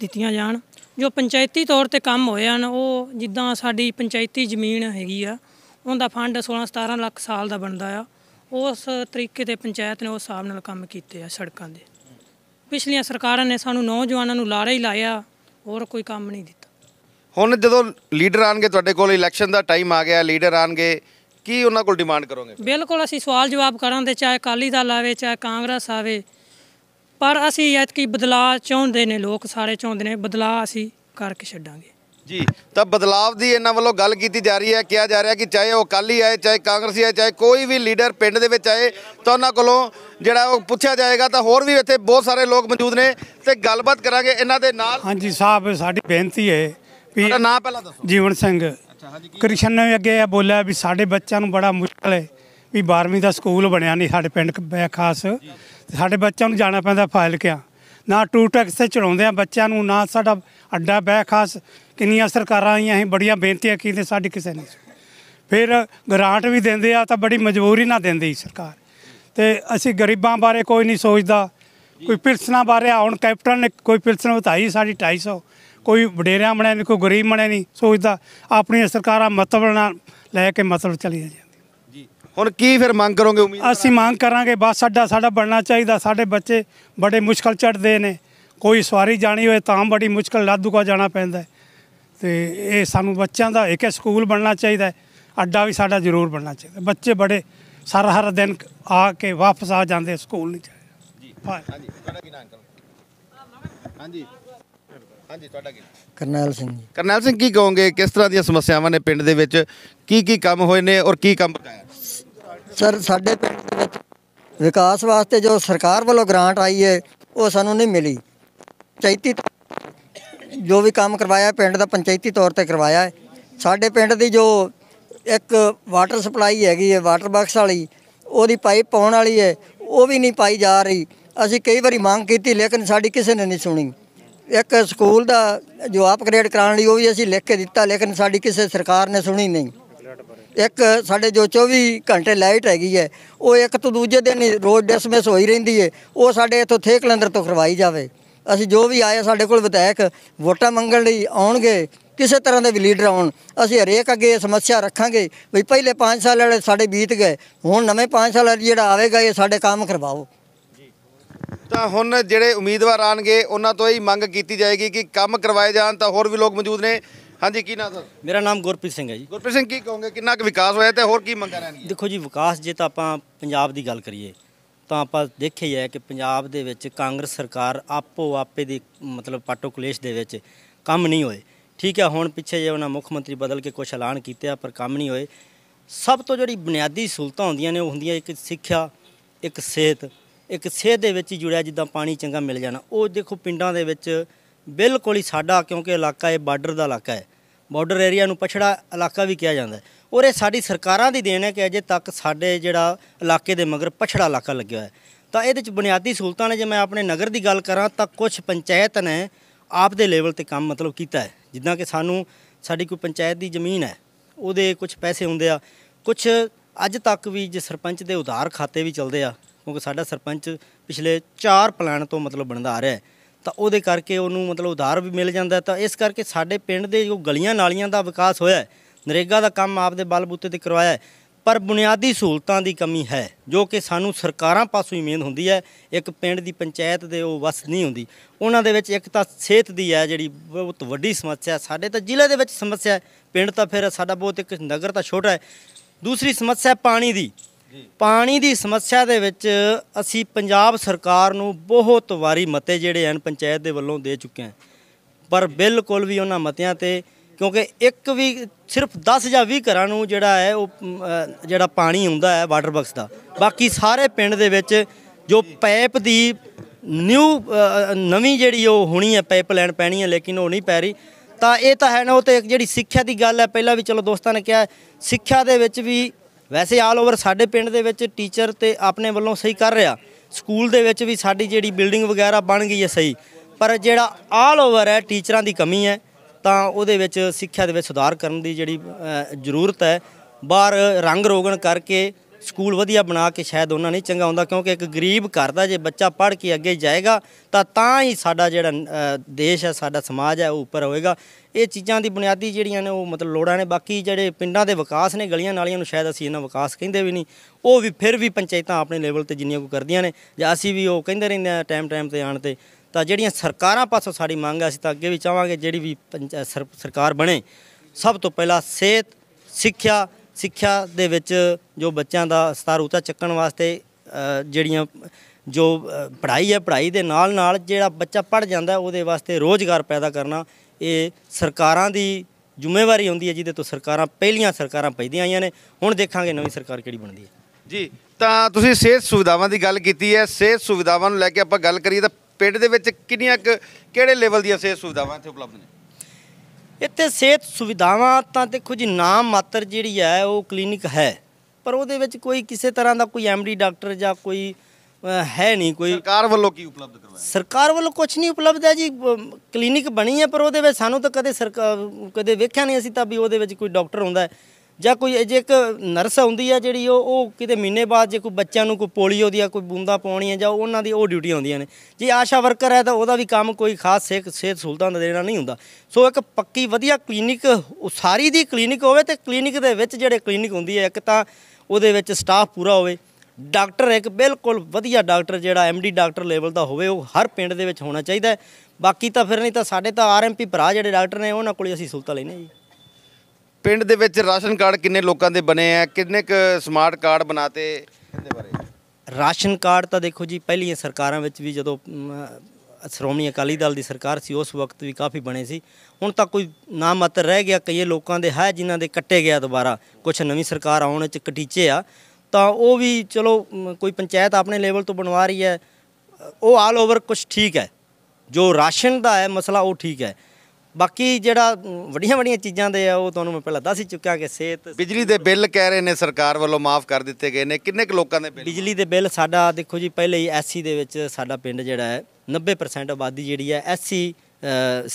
ਦਿੱਤੀਆਂ ਜਾਣ ਜੋ ਪੰਚਾਇਤੀ ਤੌਰ ਤੇ ਕੰਮ ਹੋਏ ਹਨ ਉਹ ਜਿੱਦਾਂ ਸਾਡੀ ਪੰਚਾਇਤੀ ਜ਼ਮੀਨ ਹੈਗੀ ਆ ਉਹਦਾ ਫੰਡ 16 17 ਲੱਖ ਸਾਲ ਦਾ ਬਣਦਾ ਆ ਉਸ ਤਰੀਕੇ ਤੇ ਪੰਚਾਇਤ ਨੇ ਉਸ ਹਿਸਾਬ ਨਾਲ ਕੰਮ ਕੀਤੇ ਆ ਸੜਕਾਂ ਦੇ ਪਿਛਲੀਆਂ ਸਰਕਾਰਾਂ ਨੇ ਸਾਨੂੰ ਨੌਜਵਾਨਾਂ ਨੂੰ ਲਾਰਾ ਹੀ ਲਾਇਆ ਹੋਰ ਕੋਈ ਕੰਮ ਨਹੀਂ ਦਿੱਤਾ ਹੁਣ ਜਦੋਂ ਲੀਡਰ ਆਣਗੇ ਤੁਹਾਡੇ ਕੋਲ ਇਲੈਕਸ਼ਨ ਦਾ ਟਾਈਮ ਆ ਗਿਆ ਲੀਡਰ ਆਣਗੇ ਕੀ ਉਹਨਾਂ ਕੋਲ ਡਿਮਾਂਡ ਕਰੋਗੇ ਬਿਲਕੁਲ ਅਸੀਂ ਸਵਾਲ ਜਵਾਬ ਕਰਾਂਗੇ ਚਾਹੇ ਅਕਾਲੀ ਦਲ ਆਵੇ ਚਾਹੇ ਕਾਂਗਰਸ ਆਵੇ ਪਰ ਅਸੀਂ ਐਤਕੀ ਬਦਲਾਅ ਚਾਹੁੰਦੇ ਨੇ ਲੋਕ ਸਾਰੇ ਚਾਹੁੰਦੇ ਨੇ ਬਦਲਾਅ ਅਸੀਂ ਕਰਕੇ ਛੱਡਾਂਗੇ ਜੀ ਤਾਂ ਬਦਲਾਵ ਦੀ ਇਹਨਾਂ ਵੱਲੋਂ ਗੱਲ ਕੀਤੀ ਜਾ ਰਹੀ ਹੈ ਕਿਹਾ ਜਾ ਰਿਹਾ ਕਿ ਚਾਹੇ ਉਹ ਕਾਲੀ ਆਏ ਚਾਹੇ ਕਾਂਗਰਸੀ ਆਏ ਚਾਹੇ ਕੋਈ ਵੀ ਲੀਡਰ ਪਿੰਡ ਦੇ ਵਿੱਚ ਆਏ ਤਾਂ ਉਹਨਾਂ ਕੋਲੋਂ ਜਿਹੜਾ ਉਹ ਪੁੱਛਿਆ ਜਾਏਗਾ ਤਾਂ ਹੋਰ ਵੀ ਇੱਥੇ ਬਹੁਤ ਸਾਰੇ ਲੋਕ ਮੌਜੂਦ ਨੇ ਤੇ ਗੱਲਬਾਤ ਕਰਾਂਗੇ ਇਹਨਾਂ ਦੇ ਨਾਲ ਹਾਂਜੀ ਸਾਹਿਬ ਸਾਡੀ ਬੇਨਤੀ ਹੈ ਵੀ ਨਾਮ ਪਹਿਲਾਂ ਦੱਸੋ ਜੀਵਨ ਸਿੰਘ ਕ੍ਰਿਸ਼ਨ ਨੇ ਅੱਗੇ ਇਹ ਬੋਲਿਆ ਵੀ ਸਾਡੇ ਬੱਚਿਆਂ ਨੂੰ ਬੜਾ ਮੁਸ਼ਕਲ ਹੈ ਵੀ 12ਵੀਂ ਦਾ ਸਕੂਲ ਬਣਿਆ ਨਹੀਂ ਸਾਡੇ ਪਿੰਡ ਖਾਸ ਸਾਡੇ ਬੱਚਿਆਂ ਨੂੰ ਜਾਣਾ ਪੈਂਦਾ ਫਾਇਲ ਕਿਆ ਨਾ ਟੂ ਟੈਕਸ ਤੇ ਚੜਾਉਂਦੇ ਆ ਬੱਚਿਆਂ ਨੂੰ ਨਾ ਸਾਡਾ ਅੱਡਾ ਬੈ ਖਾਸ ਕਿੰਨੀਆਂ ਸਰਕਾਰਾਂ ਆਈਆਂ ਅਸੀਂ ਬੜੀਆਂ ਬੇਨਤੀਆਂ ਕੀਤੀਆਂ ਸਾਡੀ ਕਿਸੇ ਨੇ ਫਿਰ ਗ੍ਰਾਂਟ ਵੀ ਦਿੰਦੇ ਆ ਤਾਂ ਬੜੀ ਮਜਬੂਰੀ ਨਾਲ ਦਿੰਦੀ ਸਰਕਾਰ ਤੇ ਅਸੀਂ ਗਰੀਬਾਂ ਬਾਰੇ ਕੋਈ ਨਹੀਂ ਸੋਚਦਾ ਕੋਈ ਪਿਰਸਨਾ ਬਾਰੇ ਹੁਣ ਕੈਪਟਨ ਨੇ ਕੋਈ ਪਿਲਸਣ ਵਧਾਈ ਸਾਡੀ 250 ਕੋਈ ਵਡੇਰਿਆਂ ਬਣਿਆ ਨਹੀਂ ਕੋਈ ਗਰੀਬ ਬਣਿਆ ਨਹੀਂ ਸੋਚਦਾ ਆਪਣੀਆਂ ਸਰਕਾਰਾਂ ਮਤਲਬ ਨਾਲ ਲੈ ਕੇ ਮਤਲਬ ਚਲੀ ਜਾਂਦੀ ਹੁਣ ਕੀ ਫਿਰ ਮੰਗ ਕਰੋਗੇ ਉਮੀਦ ਅਸੀਂ ਮੰਗ ਕਰਾਂਗੇ ਬੱਸ ਅੱਡਾ ਸਾਡਾ ਬਣਨਾ ਚਾਹੀਦਾ ਸਾਡੇ ਬੱਚੇ ਬੜੇ ਮੁਸ਼ਕਲ ਚੜਦੇ ਨੇ ਕੋਈ ਸਵਾਰੀ ਜਾਣੀ ਹੋਏ ਤਾਂ ਬੜੀ ਮੁਸ਼ਕਲ ਲਾਦੂਗਾ ਜਾਣਾ ਪੈਂਦਾ ਤੇ ਇਹ ਸਾਨੂੰ ਬੱਚਿਆਂ ਦਾ ਇੱਕ ਸਕੂਲ ਬਣਨਾ ਚਾਹੀਦਾ ਅੱਡਾ ਵੀ ਸਾਡਾ ਜ਼ਰੂਰ ਬਣਨਾ ਚਾਹੀਦਾ ਬੱਚੇ ਬੜੇ ਸਾਰਾ ਹਰ ਦਿਨ ਆ ਕੇ ਵਾਪਸ ਆ ਜਾਂਦੇ ਸਕੂਲ ਨਹੀਂ ਜੀ ਹਾਂਜੀ ਤੁਹਾਡਾ ਕੀ ਨਾਮ ਹਾਂਜੀ ਹਾਂਜੀ ਤੁਹਾਡਾ ਕੀ ਕਰਨੈਲ ਸਿੰਘ ਜੀ ਕਰਨੈਲ ਸਿੰਘ ਕੀ ਕਹੋਗੇ ਕਿਸ ਤਰ੍ਹਾਂ ਦੀਆਂ ਸਮੱਸਿਆਵਾਂ ਨੇ ਪਿੰਡ ਦੇ ਵਿੱਚ ਕੀ ਕੀ ਕੰਮ ਹੋਏ ਨੇ ਔਰ ਕੀ ਕੰਮ ਬਕਾਇਆ ਸਰ ਸਾਡੇ ਪਿੰਡ ਦੇ ਵਿੱਚ ਵਿਕਾਸ ਵਾਸਤੇ ਜੋ ਸਰਕਾਰ ਵੱਲੋਂ ਗ੍ਰਾਂਟ ਆਈ ਹੈ ਉਹ ਸਾਨੂੰ ਨਹੀਂ ਮਿਲੀ ਚੈਤੀ ਜੋ ਵੀ ਕੰਮ ਕਰਵਾਇਆ ਪਿੰਡ ਦਾ ਪੰਚਾਇਤੀ ਤੌਰ ਤੇ ਕਰਵਾਇਆ ਹੈ ਸਾਡੇ ਪਿੰਡ ਦੀ ਜੋ ਇੱਕ ਵਾਟਰ ਸਪਲਾਈ ਹੈਗੀ ਹੈ ਵਾਟਰ ਬਾਕਸ ਵਾਲੀ ਉਹਦੀ ਪਾਈਪ ਪਾਉਣ ਵਾਲੀ ਹੈ ਉਹ ਵੀ ਨਹੀਂ ਪਾਈ ਜਾ ਰਹੀ ਅਸੀਂ ਕਈ ਵਾਰੀ ਮੰਗ ਕੀਤੀ ਲੇਕਿਨ ਸਾਡੀ ਕਿਸੇ ਨੇ ਨਹੀਂ ਸੁਣੀ ਇੱਕ ਸਕੂਲ ਦਾ ਜੋ ਅਪਗ੍ਰੇਡ ਕਰਾਉਣ ਲਈ ਉਹ ਵੀ ਅਸੀਂ ਲਿਖ ਕੇ ਦਿੱਤਾ ਲੇਕਿਨ ਸਾਡੀ ਕਿਸੇ ਸਰਕਾਰ ਨੇ ਸੁਣੀ ਨਹੀਂ ਇੱਕ ਸਾਡੇ ਜੋ 24 ਘੰਟੇ ਲਾਈਟ ਹੈਗੀ ਹੈ ਉਹ ਇੱਕ ਤੋਂ ਦੂਜੇ ਦਿਨ ਰੋਜ਼ ਡਿਸਮਿਸ ਹੋਈ ਰਹਿੰਦੀ ਹੈ ਉਹ ਸਾਡੇ ਇੱਥੋਂ ਥੇ ਕਲੰਦਰ ਤੋਂ ਕਰਵਾਈ ਜਾਵੇ ਅਸੀਂ ਜੋ ਵੀ ਆਏ ਸਾਡੇ ਕੋਲ ਵਿਧਾਇਕ ਵੋਟਾਂ ਮੰਗਣ ਲਈ ਆਉਣਗੇ ਕਿਸੇ ਤਰ੍ਹਾਂ ਦੇ ਵੀ ਲੀਡਰ ਆਉਣ ਅਸੀਂ ਹਰੇਕ ਅੱਗੇ ਇਹ ਸਮੱਸਿਆ ਰੱਖਾਂਗੇ ਵੀ ਪਹਿਲੇ 5 ਸਾਲ ਵਾਲੇ ਸਾਡੇ ਬੀਤ ਗਏ ਹੁਣ ਨਵੇਂ 5 ਸਾਲ ਜਿਹੜਾ ਆਵੇਗਾ ਇਹ ਸਾਡੇ ਕੰਮ ਕਰਵਾਓ ਤਾਂ ਹੁਣ ਜਿਹੜੇ ਉਮੀਦਵਾਰ ਆਣਗੇ ਉਹਨਾਂ ਤੋਂ ਹੀ ਮੰਗ ਕੀਤੀ ਜਾਏਗੀ ਕਿ ਕੰਮ ਕਰਵਾਏ ਜਾਣ ਤਾਂ ਹੋਰ ਵੀ ਲੋਕ ਮੌਜੂਦ ਨੇ ਹਾਂਜੀ ਕੀ ਨਾਮ ਸਰ ਮੇਰਾ ਨਾਮ ਗੁਰਪ੍ਰੀਤ ਸਿੰਘ ਹੈ ਜੀ ਗੁਰਪ੍ਰੀਤ ਸਿੰਘ ਕੀ ਕਹੋਗੇ ਕਿੰਨਾ ਕੁ ਵਿਕਾਸ ਹੋਇਆ ਤੇ ਹੋਰ ਕੀ ਮੰਗਾਂ ਰਹਿਣਗੀਆਂ ਦੇਖੋ ਜੀ ਵਿਕਾਸ ਜੇ ਤਾਂ ਆਪਾਂ ਪੰਜਾਬ ਦੀ ਗੱਲ ਕਰੀਏ ਤਾਂ ਆਪਾਂ ਦੇਖਿਆ ਹੈ ਕਿ ਪੰਜਾਬ ਦੇ ਵਿੱਚ ਕਾਂਗਰਸ ਸਰਕਾਰ ਆਪੋ ਆਪੇ ਦੀ ਮਤਲਬ ਪਾਟੋ ਕਲੇਸ਼ ਦੇ ਵਿੱਚ ਕੰਮ ਨਹੀਂ ਹੋਏ ਠੀਕ ਹੈ ਹੁਣ ਪਿੱਛੇ ਜੇ ਉਹਨਾਂ ਮੁੱਖ ਮੰਤਰੀ ਬਦਲ ਕੇ ਕੁਝ ਐਲਾਨ ਕੀਤੇ ਆ ਪਰ ਕੰਮ ਨਹੀਂ ਹੋਏ ਸਭ ਤੋਂ ਜਿਹੜੀ ਬੁਨਿਆਦੀ ਸਹੂਲਤਾਂ ਹੁੰਦੀਆਂ ਨੇ ਉਹ ਹੁੰਦੀਆਂ ਇੱਕ ਸਿੱਖਿਆ ਇੱਕ ਸਿਹਤ ਇੱਕ ਸਿਹਤ ਦੇ ਵਿੱਚ ਜੁੜਿਆ ਜਿੱਦਾਂ ਪਾਣੀ ਚੰਗਾ ਮਿਲ ਜਾਣਾ ਉਹ ਦੇਖੋ ਪਿੰਡਾਂ ਦੇ ਵਿੱਚ ਬਿਲਕੁਲ ਹੀ ਸਾਡਾ ਕਿਉਂਕਿ ਇਲਾਕਾ ਇਹ ਬਾਰਡਰ ਦਾ ਇਲਾਕਾ ਹੈ ਬਾਰਡਰ ਏਰੀਆ ਨੂੰ ਪਛੜਾ ਇਲਾਕਾ ਵੀ ਕਿਹਾ ਜਾਂਦਾ ਹੈ ਔਰ ਇਹ ਸਾਡੀ ਸਰਕਾਰਾਂ ਦੀ ਦੇਣ ਹੈ ਕਿ ਅਜੇ ਤੱਕ ਸਾਡੇ ਜਿਹੜਾ ਇਲਾਕੇ ਦੇ ਮਗਰ ਪਛੜਾ ਇਲਾਕਾ ਲੱਗਿਆ ਹੋਇਆ ਤਾਂ ਇਹਦੇ ਵਿੱਚ ਬੁਨਿਆਦੀ ਸਹੂਲਤਾਂ ਨੇ ਜੇ ਮੈਂ ਆਪਣੇ ਨਗਰ ਦੀ ਗੱਲ ਕਰਾਂ ਤਾਂ ਕੁਝ ਪੰਚਾਇਤ ਨੇ ਆਪ ਦੇ ਲੈਵਲ ਤੇ ਕੰਮ ਮਤਲਬ ਕੀਤਾ ਹੈ ਜਿੱਦਾਂ ਕਿ ਸਾਨੂੰ ਸਾਡੀ ਕੋਈ ਪੰਚਾਇਤ ਦੀ ਜ਼ਮੀਨ ਹੈ ਉਹਦੇ ਕੁਝ ਪੈਸੇ ਹੁੰਦੇ ਆ ਕੁਝ ਅੱਜ ਤੱਕ ਵੀ ਜੇ ਸਰਪੰਚ ਦੇ ਉਧਾਰ ਖਾਤੇ ਵੀ ਚੱਲਦੇ ਆ ਕਿਉਂਕਿ ਸਾਡਾ ਸਰਪੰਚ ਪਿਛਲੇ 4 ਪਲਾਨ ਤੋਂ ਮਤਲਬ ਬਣਦਾ ਆ ਰਿਹਾ ਹੈ ਤਾਂ ਉਹਦੇ ਕਰਕੇ ਉਹਨੂੰ ਮਤਲਬ ਉਧਾਰ ਵੀ ਮਿਲ ਜਾਂਦਾ ਤਾਂ ਇਸ ਕਰਕੇ ਸਾਡੇ ਪਿੰਡ ਦੇ ਜੋ ਗਲੀਆਂ ਨਾਲੀਆਂ ਦਾ ਵਿਕਾਸ ਹੋਇਆ ਨਰੇਗਾ ਦਾ ਕੰਮ ਆਪਦੇ ਬਲਬੂਤੇ ਤੇ ਕਰਵਾਇਆ ਪਰ ਬੁਨਿਆਦੀ ਸਹੂਲਤਾਂ ਦੀ ਕਮੀ ਹੈ ਜੋ ਕਿ ਸਾਨੂੰ ਸਰਕਾਰਾਂ ਪਾਸੋਂ ਹੀ ਮਿਹਨਤ ਹੁੰਦੀ ਹੈ ਇੱਕ ਪਿੰਡ ਦੀ ਪੰਚਾਇਤ ਦੇ ਉਹ ਵਸ ਨਹੀਂ ਹੁੰਦੀ ਉਹਨਾਂ ਦੇ ਵਿੱਚ ਇੱਕ ਤਾਂ ਸਿਹਤ ਦੀ ਹੈ ਜਿਹੜੀ ਬਹੁਤ ਵੱਡੀ ਸਮੱਸਿਆ ਸਾਡੇ ਤਾਂ ਜ਼ਿਲ੍ਹੇ ਦੇ ਵਿੱਚ ਸਮੱਸਿਆ ਪਿੰਡ ਤਾਂ ਫਿਰ ਸਾਡਾ ਬਹੁਤ ਇੱਕ ਨਗਰ ਤਾਂ ਛੋਟਾ ਹੈ ਦੂਸਰੀ ਸਮੱਸਿਆ ਪਾਣੀ ਦੀ ਪਾਣੀ ਦੀ ਸਮੱਸਿਆ ਦੇ ਵਿੱਚ ਅਸੀਂ ਪੰਜਾਬ ਸਰਕਾਰ ਨੂੰ ਬਹੁਤ ਵਾਰੀ ਮਤੇ ਜਿਹੜੇ ਹਨ ਪੰਚਾਇਤ ਦੇ ਵੱਲੋਂ ਦੇ ਚੁੱਕੇ ਹਾਂ ਪਰ ਬਿਲਕੁਲ ਵੀ ਉਹਨਾਂ ਮਤਿਆਂ ਤੇ ਕਿਉਂਕਿ ਇੱਕ ਵੀ ਸਿਰਫ 10 ਜਾਂ 20 ਘਰਾਂ ਨੂੰ ਜਿਹੜਾ ਹੈ ਉਹ ਜਿਹੜਾ ਪਾਣੀ ਹੁੰਦਾ ਹੈ ਵਾਟਰ ਬਕਸ ਦਾ ਬਾਕੀ ਸਾਰੇ ਪਿੰਡ ਦੇ ਵਿੱਚ ਜੋ ਪਾਈਪ ਦੀ ਨਿਊ ਨਵੀਂ ਜਿਹੜੀ ਉਹ ਹੋਣੀ ਹੈ ਪਾਈਪ ਲਾਈਨ ਪੈਣੀ ਹੈ ਲੇਕਿਨ ਉਹ ਨਹੀਂ ਪੈ ਰਹੀ ਤਾਂ ਇਹ ਤਾਂ ਹੈ ਨਾ ਉਹ ਤੇ ਜਿਹੜੀ ਸਿੱਖਿਆ ਦੀ ਗੱਲ ਹੈ ਪਹਿਲਾਂ ਵੀ ਚਲੋ ਦੋਸਤਾਂ ਨੇ ਕਿਹਾ ਸਿੱਖਿਆ ਦੇ ਵਿੱਚ ਵੀ ਵੈਸੇ ਆਲ ਓਵਰ ਸਾਡੇ ਪਿੰਡ ਦੇ ਵਿੱਚ ਟੀਚਰ ਤੇ ਆਪਣੇ ਵੱਲੋਂ ਸਹੀ ਕਰ ਰਿਹਾ ਸਕੂਲ ਦੇ ਵਿੱਚ ਵੀ ਸਾਡੀ ਜਿਹੜੀ ਬਿਲਡਿੰਗ ਵਗੈਰਾ ਬਣ ਗਈ ਹੈ ਸਹੀ ਪਰ ਜਿਹੜਾ ਆਲ ਓਵਰ ਹੈ ਟੀਚਰਾਂ ਦੀ ਕਮੀ ਹੈ ਤਾਂ ਉਹਦੇ ਵਿੱਚ ਸਿੱਖਿਆ ਦੇ ਵਿੱਚ ਸੁਧਾਰ ਕਰਨ ਦੀ ਜਿਹੜੀ ਜ਼ਰੂਰਤ ਹੈ ਬਾਹਰ ਰੰਗ ਰੋਗਣ ਕਰਕੇ ਸਕੂਲ ਵਧੀਆ ਬਣਾ ਕੇ ਸ਼ਾਇਦ ਉਹਨਾਂ ਨਹੀਂ ਚੰਗਾ ਹੁੰਦਾ ਕਿਉਂਕਿ ਇੱਕ ਗਰੀਬ ਘਰ ਦਾ ਜੇ ਬੱਚਾ ਪੜ੍ਹ ਕੇ ਅੱਗੇ ਜਾਏਗਾ ਤਾਂ ਤਾਂ ਹੀ ਸਾਡਾ ਜਿਹੜਾ ਦੇਸ਼ ਹੈ ਸਾਡਾ ਸਮਾਜ ਹੈ ਉਹ ਉੱਪਰ ਹੋਏਗਾ ਇਹ ਚੀਜ਼ਾਂ ਦੀ ਬੁਨਿਆਦੀ ਜਿਹੜੀਆਂ ਨੇ ਉਹ ਮਤਲਬ ਲੋੜਾਂ ਨੇ ਬਾਕੀ ਜਿਹੜੇ ਪਿੰਡਾਂ ਦੇ ਵਿਕਾਸ ਨੇ ਗਲੀਆਂ ਨਾਲੀਆਂ ਨੂੰ ਸ਼ਾਇਦ ਅਸੀਂ ਇਹਨਾਂ ਵਿਕਾਸ ਕਹਿੰਦੇ ਵੀ ਨਹੀਂ ਉਹ ਵੀ ਫਿਰ ਵੀ ਪੰਚਾਇਤਾਂ ਆਪਣੇ ਲੈਵਲ ਤੇ ਜਿੰਨੀਆਂ ਕੋ ਕਰਦੀਆਂ ਨੇ ਜਾਂ ਅਸੀਂ ਵੀ ਉਹ ਕਹਿੰਦੇ ਰਹਿੰਦੇ ਆ ਟਾਈਮ ਟਾਈਮ ਤੇ ਆਣ ਤੇ ਤਾਂ ਜਿਹੜੀਆਂ ਸਰਕਾਰਾਂ ਪਾਸੋਂ ਸਾਡੀ ਮੰਗ ਹੈ ਅਸੀਂ ਤਾਂ ਅੱਗੇ ਵੀ ਚਾਹਾਂਗੇ ਜਿਹੜੀ ਵੀ ਸਰਕਾਰ ਬਣੇ ਸਭ ਤੋਂ ਪਹਿਲਾਂ ਸਿਹਤ ਸਿੱਖਿਆ ਸਿੱਖਿਆ ਦੇ ਵਿੱਚ ਜੋ ਬੱਚਿਆਂ ਦਾ ਸਤਾਰ ਉਤਾ ਚੱਕਣ ਵਾਸਤੇ ਜਿਹੜੀਆਂ ਜੋ ਪੜ੍ਹਾਈ ਹੈ ਪੜ੍ਹਾਈ ਦੇ ਨਾਲ ਨਾਲ ਜਿਹੜਾ ਬੱਚਾ ਪੜ ਜਾਂਦਾ ਉਹਦੇ ਵਾਸਤੇ ਰੋਜ਼ਗਾਰ ਪੈਦਾ ਕਰਨਾ ਇਹ ਸਰਕਾਰਾਂ ਦੀ ਜ਼ਿੰਮੇਵਾਰੀ ਹੁੰਦੀ ਹੈ ਜਿਹਦੇ ਤੋਂ ਸਰਕਾਰਾਂ ਪਹਿਲੀਆਂ ਸਰਕਾਰਾਂ ਪੈਦੀਆਂ ਆਈਆਂ ਨੇ ਹੁਣ ਦੇਖਾਂਗੇ ਨਵੀਂ ਸਰਕਾਰ ਕਿਹੜੀ ਬਣਦੀ ਹੈ ਜੀ ਤਾਂ ਤੁਸੀਂ ਸਿਹਤ ਸੁਵਿਧਾਵਾਂ ਦੀ ਗੱਲ ਕੀਤੀ ਹੈ ਸਿਹਤ ਸੁਵਿਧਾਵਾਂ ਨੂੰ ਲੈ ਕੇ ਆਪਾਂ ਗੱਲ ਕਰੀਏ ਤਾਂ ਪਿੰਡ ਦੇ ਵਿੱਚ ਕਿੰਨੀਆਂ ਕਿਹੜੇ ਲੈਵਲ ਦੀਆਂ ਸਿਹਤ ਸੁਵਿਧਾਵਾਂ ਇੱਥੇ ਉਪਲਬਧ ਨੇ ਇੱਥੇ ਸਿਹਤ ਸੁਵਿਧਾਵਾਂ ਤਾਂ ਤੇ ਕੁਝ ਨਾਮ ਮਾਤਰ ਜਿਹੜੀ ਹੈ ਉਹ ਕਲੀਨਿਕ ਹੈ ਪਰ ਉਹਦੇ ਵਿੱਚ ਕੋਈ ਕਿਸੇ ਤਰ੍ਹਾਂ ਦਾ ਕੋਈ ਐਮਡੀ ਡਾਕਟਰ ਜਾਂ ਕੋਈ ਹੈ ਨਹੀਂ ਕੋਈ ਸਰਕਾਰ ਵੱਲੋਂ ਕੀ ਉਪਲਬਧ ਕਰਵਾਇਆ ਸਰਕਾਰ ਵੱਲੋਂ ਕੁਝ ਨਹੀਂ ਉਪਲਬਧ ਹੈ ਜੀ ਕਲੀਨਿਕ ਬਣੀ ਹੈ ਪਰ ਉਹਦੇ ਵਿੱਚ ਸਾਨੂੰ ਤਾਂ ਕਦੇ ਸਰਕਾਰ ਕਦੇ ਵੇਖਿਆ ਨਹੀਂ ਅਸੀਂ ਤਾਂ ਵੀ ਉਹਦੇ ਵਿੱਚ ਕੋਈ ਡਾਕਟਰ ਹੁੰਦਾ ਹੈ ਜਾਂ ਕੋਈ ਜੇ ਇੱਕ ਨਰਸ ਆਉਂਦੀ ਆ ਜਿਹੜੀ ਉਹ ਉਹ ਕਿਤੇ ਮਹੀਨੇ ਬਾਅਦ ਜੇ ਕੋਈ ਬੱਚਿਆਂ ਨੂੰ ਕੋਈ ਪੋਲੀਓ ਦੀਆਂ ਕੋਈ ਬੂੰਦਾਂ ਪਾਉਣੀ ਆ ਜਾਂ ਉਹਨਾਂ ਦੀ ਉਹ ਡਿਊਟੀ ਆਉਂਦੀਆਂ ਨੇ ਜੇ ਆਸ਼ਾ ਵਰਕਰ ਹੈ ਤਾਂ ਉਹਦਾ ਵੀ ਕੰਮ ਕੋਈ ਖਾਸ ਸਿਹਤ ਸਿਹਤ ਸਹੂਲਤਾਂ ਦਾ ਦੇਣਾ ਨਹੀਂ ਹੁੰਦਾ ਸੋ ਇੱਕ ਪੱਕੀ ਵਧੀਆ ਕਲੀਨਿਕ ਉਸਾਰੀ ਦੀ ਕਲੀਨਿਕ ਹੋਵੇ ਤੇ ਕਲੀਨਿਕ ਦੇ ਵਿੱਚ ਜਿਹੜੇ ਕਲੀਨਿਕ ਹੁੰਦੀ ਹੈ ਇੱਕ ਤਾਂ ਉਹਦੇ ਵਿੱਚ ਸਟਾਫ ਪੂਰਾ ਹੋਵੇ ਡਾਕਟਰ ਇੱਕ ਬਿਲਕੁਲ ਵਧੀਆ ਡਾਕਟਰ ਜਿਹੜਾ ਐਮਡੀ ਡਾਕਟਰ ਲੈਵਲ ਦਾ ਹੋਵੇ ਉਹ ਹਰ ਪਿੰਡ ਦੇ ਵਿੱਚ ਹੋਣਾ ਚਾਹੀਦਾ ਬਾਕੀ ਤਾਂ ਫਿਰ ਨਹੀਂ ਤਾਂ ਸਾਡੇ ਤਾਂ ਆਰਐਮਪੀ ਭਰਾ ਜਿਹੜੇ ਡਾਕਟਰ ਨੇ ਉਹਨਾਂ ਕੋਲ ਅਸੀਂ ਸਹੂਲਤਾਂ ਲੈਨੇ ਜੀ ਪਿੰਡ ਦੇ ਵਿੱਚ ਰਾਸ਼ਨ ਕਾਰਡ ਕਿੰਨੇ ਲੋਕਾਂ ਦੇ ਬਣੇ ਆ ਕਿੰਨੇ ਕ ਸਮਾਰਟ ਕਾਰਡ ਬਣਾਤੇ ਇਹਦੇ ਬਾਰੇ ਰਾਸ਼ਨ ਕਾਰਡ ਤਾਂ ਦੇਖੋ ਜੀ ਪਹਿਲੀਆਂ ਸਰਕਾਰਾਂ ਵਿੱਚ ਵੀ ਜਦੋਂ ਸ਼੍ਰੋਮਣੀ ਅਕਾਲੀ ਦਲ ਦੀ ਸਰਕਾਰ ਸੀ ਉਸ ਵਕਤ ਵੀ ਕਾਫੀ ਬਣੇ ਸੀ ਹੁਣ ਤਾਂ ਕੋਈ ਨਾਮ ਮਾਤਰ ਰਹਿ ਗਿਆ ਕਈ ਲੋਕਾਂ ਦੇ ਹੈ ਜਿਨ੍ਹਾਂ ਦੇ ਕੱਟੇ ਗਿਆ ਦੁਬਾਰਾ ਕੁਝ ਨਵੀਂ ਸਰਕਾਰ ਆਉਣ ਚ ਕਟੀਚੇ ਆ ਤਾਂ ਉਹ ਵੀ ਚਲੋ ਕੋਈ ਪੰਚਾਇਤ ਆਪਣੇ ਲੈਵਲ ਤੋਂ ਬਣਵਾ ਰਹੀ ਹੈ ਉਹ ਆਲ ਓਵਰ ਕੁਝ ਠੀਕ ਹੈ ਜੋ ਰਾਸ਼ਨ ਦਾ ਹੈ ਮਸਲਾ ਉਹ ਠੀਕ ਹੈ ਬਾਕੀ ਜਿਹੜਾ ਵੱਡੀਆਂ ਵੱਡੀਆਂ ਚੀਜ਼ਾਂ ਦੇ ਆ ਉਹ ਤੁਹਾਨੂੰ ਮੈਂ ਪਹਿਲਾਂ ਦੱਸ ਹੀ ਚੁੱਕਿਆ ਕਿ ਸਿਹਤ ਬਿਜਲੀ ਦੇ ਬਿੱਲ ਕਹਿ ਰਹੇ ਨੇ ਸਰਕਾਰ ਵੱਲੋਂ ਮਾਫ ਕਰ ਦਿੱਤੇ ਗਏ ਨੇ ਕਿੰਨੇ ਕੁ ਲੋਕਾਂ ਦੇ ਬਿੱਲ ਬਿਜਲੀ ਦੇ ਬਿੱਲ ਸਾਡਾ ਦੇਖੋ ਜੀ ਪਹਿਲੇ ਹੀ ਐਸਸੀ ਦੇ ਵਿੱਚ ਸਾਡਾ ਪਿੰਡ ਜਿਹੜਾ ਹੈ 90% ਆਬਾਦੀ ਜਿਹੜੀ ਹੈ ਐਸਸੀ